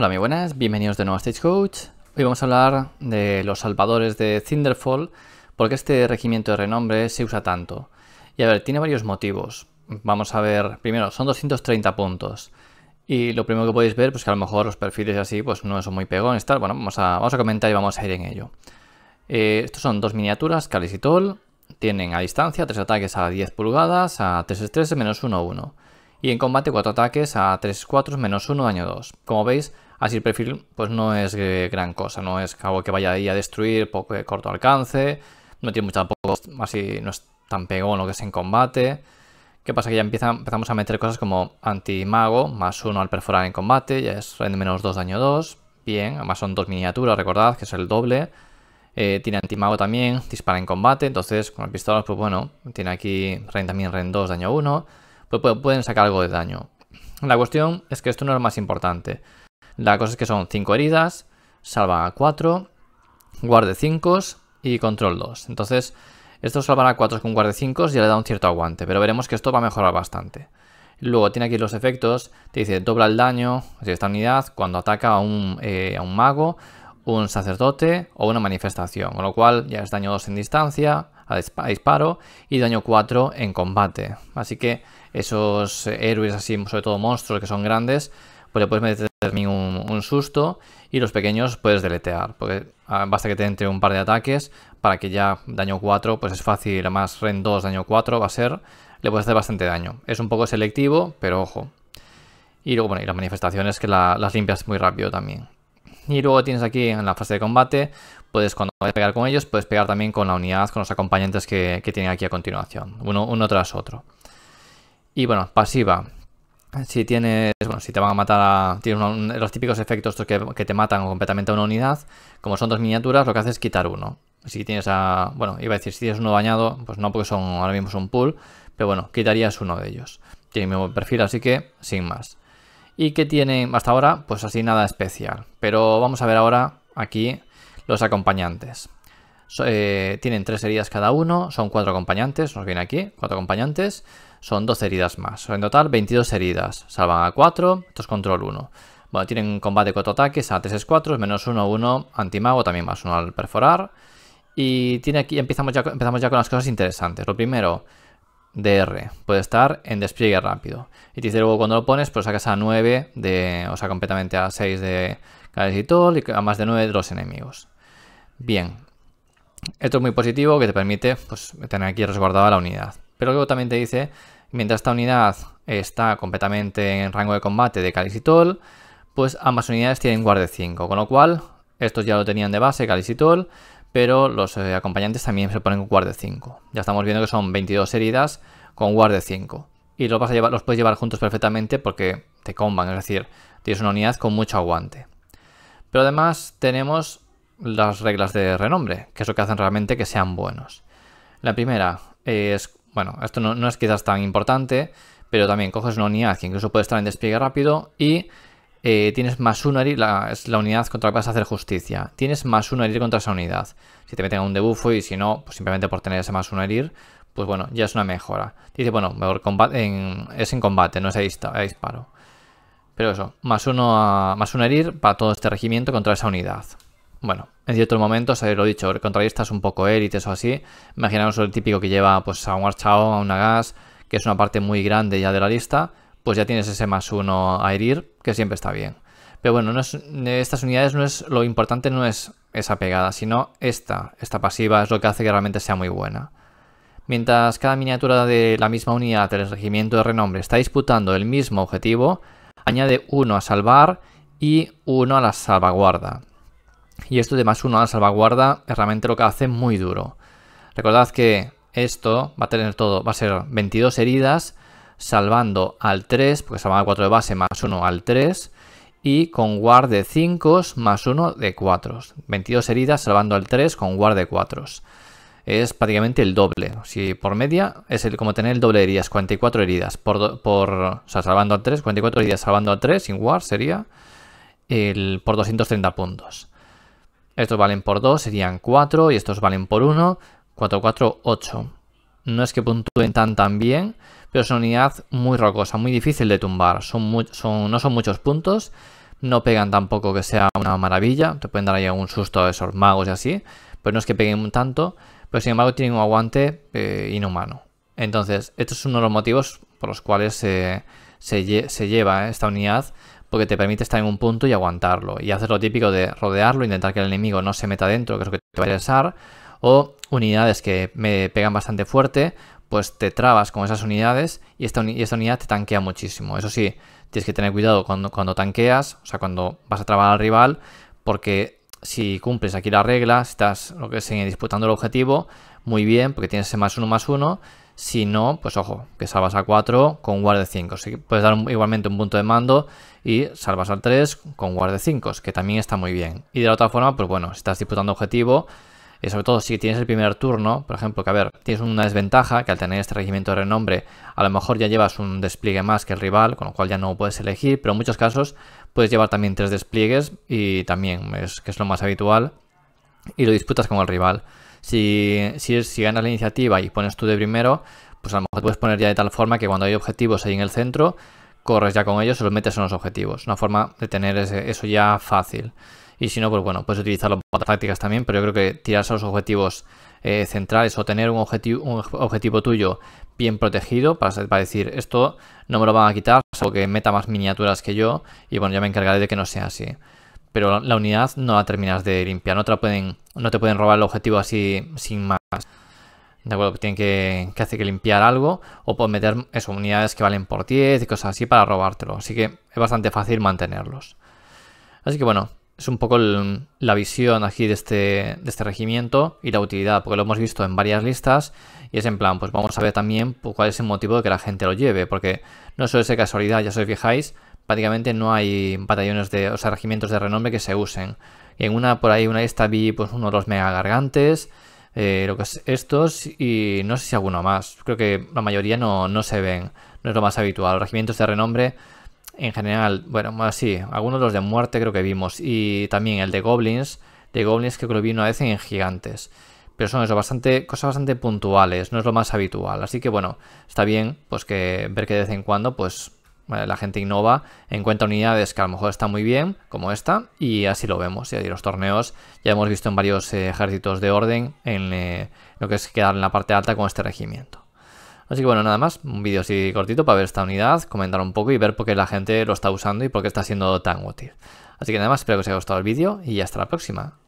Hola, muy buenas, bienvenidos de nuevo a Stagecoach. Hoy vamos a hablar de los salvadores de Thunderfall, porque este regimiento de renombre se usa tanto. Y a ver, tiene varios motivos. Vamos a ver, primero, son 230 puntos. Y lo primero que podéis ver, pues que a lo mejor los perfiles así, pues no son muy pegones, tal. Bueno, vamos a, comentar y vamos a ir en ello. Eh, estos son dos miniaturas, Calisitol. Tienen a distancia, tres ataques a 10 pulgadas, a 3 3 menos 1, 1 y en combate 4 ataques a 3 4 menos 1 daño 2. Como veis, así el perfil pues no es eh, gran cosa, no es algo que vaya ahí a destruir, poco de eh, corto alcance, no tiene mucho tampoco, así no es tan pegón lo que es en combate. ¿Qué pasa? Que ya empezamos a meter cosas como Anti-mago, más 1 al perforar en combate, ya es rende menos 2 daño 2, bien, además son dos miniaturas, recordad que es el doble. Eh, tiene antimago también, dispara en combate, entonces con el pistola pues bueno, tiene aquí rend también ren 2, daño 1. Pues pueden sacar algo de daño. La cuestión es que esto no es lo más importante. La cosa es que son 5 heridas, salva 4, guarde 5 y control 2. Entonces, esto a 4 con guarde 5 ya le da un cierto aguante, pero veremos que esto va a mejorar bastante. Luego tiene aquí los efectos, te dice dobla el daño de esta unidad cuando ataca a un, eh, a un mago, un sacerdote o una manifestación, con lo cual ya es daño 2 en distancia, a disparo y daño 4 en combate. Así que esos héroes así, sobre todo monstruos que son grandes, pues le puedes meter también un, susto y los pequeños puedes deletear, porque ah, basta que te entre un par de ataques para que ya daño 4, pues es fácil, además Ren 2 daño 4 va a ser, le puedes hacer bastante daño. Es un poco selectivo, pero ojo. Y luego, bueno, y las manifestaciones que las limpias muy rápido también. Y luego tienes aquí en la fase de combate, puedes cuando vayas a pegar con ellos, puedes pegar también con la unidad, con los acompañantes que, que tienen aquí a continuación, uno, uno tras otro. Y bueno, pasiva, si tienes, bueno, si te van a matar a, los típicos efectos que, te matan completamente a una unidad, como son dos miniaturas, lo que haces es quitar uno. Si tienes a, bueno, iba a decir, si tienes uno dañado, pues no, porque son ahora mismo un pool, pero bueno, quitarías uno de ellos. Tiene el mismo perfil, así que sin más y que tienen hasta ahora pues así nada especial. Pero vamos a ver ahora aquí los acompañantes. Eh, tienen tres heridas cada uno, son cuatro acompañantes, nos viene aquí, cuatro acompañantes, son 12 heridas más. En total 22 heridas, salvan a 4, Entonces control 1. Bueno, tienen combate 4 ataques a 3 4 menos 1, 1 antimago, también más uno al perforar. Y tiene aquí, empezamos ya, empezamos ya con las cosas interesantes. Lo primero, DR, puede estar en despliegue rápido. Y te dice luego cuando lo pones, pues sacas a 9 de, o sea, completamente a 6 de y y a más de 9 de los enemigos. Bien, esto es muy positivo que te permite pues, tener aquí resguardada la unidad. Pero luego también te dice, mientras esta unidad está completamente en rango de combate de Calixitol, pues ambas unidades tienen guarde 5, con lo cual estos ya lo tenían de base Calixitol, pero los eh, acompañantes también se ponen con guard 5. Ya estamos viendo que son 22 heridas con guard 5. Y los, a puedes llevar juntos perfectamente porque te comban, es decir, tienes una unidad con mucho aguante. Pero además tenemos las reglas de renombre, que es lo que hacen realmente que sean buenos. La primera es, bueno, esto no, es quizás tan importante, pero también coges una unidad que incluso puede estar en despliegue rápido y eh, tienes más uno herir, es la unidad contra la que vas a hacer justicia. Tienes más uno a herir contra esa unidad. Si te meten un debuffo y si no, pues simplemente por tener ese más uno herir, pues bueno, ya es una mejora. Dice, bueno, mejor combate en, es en combate, no es a, disparo. Pero eso, más uno, a, más herir para todo este regimiento contra esa unidad. Bueno, en ciertos momentos, lo he dicho, es un poco élites o así. Imaginaos el típico que lleva pues, a un Archao, a una Gas, que es una parte muy grande ya de la lista pues ya tienes ese más uno a herir, que siempre está bien. Pero bueno, no estas unidades no es lo importante, no es esa pegada, sino esta, esta pasiva es lo que hace que realmente sea muy buena. Mientras cada miniatura de la misma unidad del regimiento de renombre está disputando el mismo objetivo, añade uno a salvar y uno a la salvaguarda. Y esto de más uno a la salvaguarda es realmente lo que hace muy duro. Recordad que esto va a tener todo, va a ser 22 heridas salvando al 3, porque al 4 de base más 1 al 3, y con guard de 5 más 1 de 4. 22 heridas salvando al 3 con guard de 4. Es prácticamente el doble. Si por media es el, como tener el doble de heridas, 44 heridas. Por, por, salvando al 3, 44 heridas salvando al 3 sin guard sería el, por 230 puntos. Estos valen por 2, serían 4 y estos valen por 1, 4, 4, 8 no es que puntúen tan tan bien, pero es una unidad muy rocosa, muy difícil de tumbar. Son, no son muchos puntos, no pegan tampoco que sea una maravilla, te pueden dar ahí algún susto a esos magos y así, pero no es que peguen tanto, pero sin embargo tienen un aguante eh, inhumano. Entonces, esto es uno de los motivos por los cuales se, lleva eh, esta unidad, porque te permite estar en un punto y aguantarlo. Y hacer lo típico de rodearlo, intentar que el enemigo no se meta dentro, que es lo que te va a interesar, o unidades que me pegan bastante fuerte, pues te trabas con esas unidades y esta, unidad te tanquea muchísimo. Eso sí, tienes que tener cuidado cuando, tanqueas, o sea, cuando vas a trabar al rival, porque si cumples aquí la regla, si estás lo que disputando el objetivo, muy bien, porque tienes ese más uno más uno. Si no, pues ojo, que salvas a 4 con guard de 5. puedes dar igualmente un punto de mando y salvas al 3 con guard de 5, que también está muy bien. Y de la otra forma, pues bueno, si estás disputando objetivo, y sobre todo si tienes el primer turno, por ejemplo, que a ver, tienes una desventaja, que al tener este regimiento de renombre, a lo mejor ya llevas un despliegue más que el rival, con lo cual ya no puedes elegir, pero en muchos casos puedes llevar también tres despliegues y también es que es lo más habitual y lo disputas con el rival. Si, si, ganas la iniciativa y pones tú de primero, pues a lo mejor puedes poner ya de tal forma que cuando hay objetivos ahí en el centro, corres ya con ellos y los metes en los objetivos. Una forma de tener eso ya fácil. Y si no, pues bueno, puedes utilizarlo para tácticas también, pero yo creo que tirarse a los objetivos eh, centrales o tener un objetivo, un objetivo tuyo bien protegido para, decir esto no me lo van a quitar, o que meta más miniaturas que yo y bueno, ya me encargaré de que no sea así. Pero la unidad no la terminas de limpiar, no te, pueden, no te pueden robar el objetivo así sin más. De acuerdo, tienen que, hace que limpiar algo o puedes meter eso, unidades que valen por 10 y cosas así para robártelo. Así que es bastante fácil mantenerlos. Así que bueno, es un poco la visión aquí de este, de este regimiento y la utilidad, porque lo hemos visto en varias listas y es en plan, pues vamos a ver también pues, cuál es el motivo de que la gente lo lleve, porque no suele de casualidad, ya os fijáis, prácticamente no hay batallones de, o sea, regimientos de renombre que se usen. en una, por ahí una lista vi pues uno de los mega gargantes, eh, lo que estos y no sé si alguno más. Creo que la mayoría no, no se ven, no es lo más habitual. regimientos de renombre en general, bueno, sí, algunos los de muerte creo que vimos. Y también el de goblins, de goblins creo que lo vi una vez en gigantes. Pero son eso, bastante, cosas bastante puntuales, no es lo más habitual. Así que bueno, está bien pues que ver que de vez en cuando pues eh, la gente innova, encuentra unidades que a lo mejor están muy bien, como esta, y así lo vemos. Y ahí los torneos ya hemos visto en varios eh, ejércitos de orden en eh, lo que es quedar en la parte alta con este regimiento. Así que bueno, nada más, un vídeo así cortito para ver esta unidad, comentar un poco y ver por qué la gente lo está usando y por qué está siendo tan útil. Así que nada más, espero que os haya gustado el vídeo y hasta la próxima.